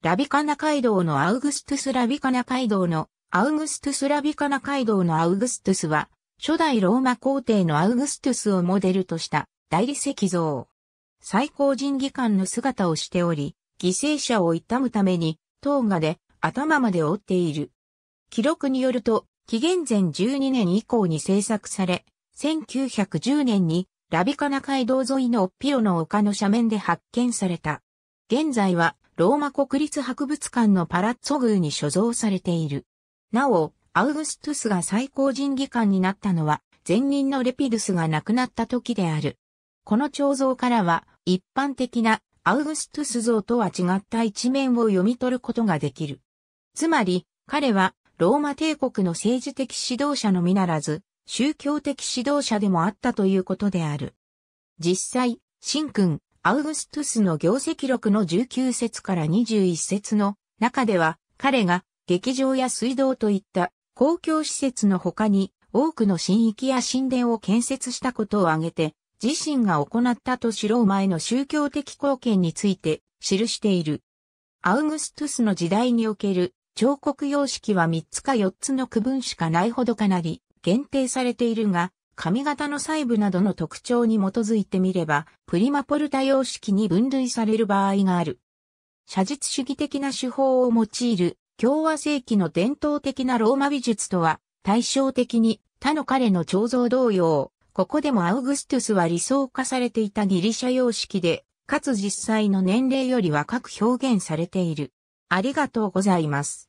ラビカナ街道のアウグストゥス・ラビカナ街道のアウグストゥス・ラビカナ街道のアウグストゥスは、初代ローマ皇帝のアウグストゥスをモデルとした大理石像。最高人技官の姿をしており、犠牲者を悼むために、唐画で頭まで追っている。記録によると、紀元前12年以降に制作され、1910年にラビカナ街道沿いのオッピロの丘の斜面で発見された。現在はローマ国立博物館のパラッツォ宮に所蔵されている。なお、アウグストゥスが最高人技官になったのは、前任のレピドゥスが亡くなった時である。この彫像からは、一般的なアウグストゥス像とは違った一面を読み取ることができる。つまり、彼は、ローマ帝国の政治的指導者のみならず、宗教的指導者でもあったということである。実際、神君、アウグストゥスの業績録の19節から21節の中では、彼が劇場や水道といった公共施設の他に多くの神域や神殿を建設したことを挙げて、自身が行ったと知ろう前の宗教的貢献について記している。アウグストゥスの時代における彫刻様式は3つか4つの区分しかないほどかなり限定されているが、髪型の細部などの特徴に基づいてみれば、プリマポルタ様式に分類される場合がある。写実主義的な手法を用いる共和世紀の伝統的なローマ美術とは対照的に他の彼の彫像同様、ここでもアウグストゥスは理想化されていたギリシャ様式で、かつ実際の年齢より若く表現されている。ありがとうございます。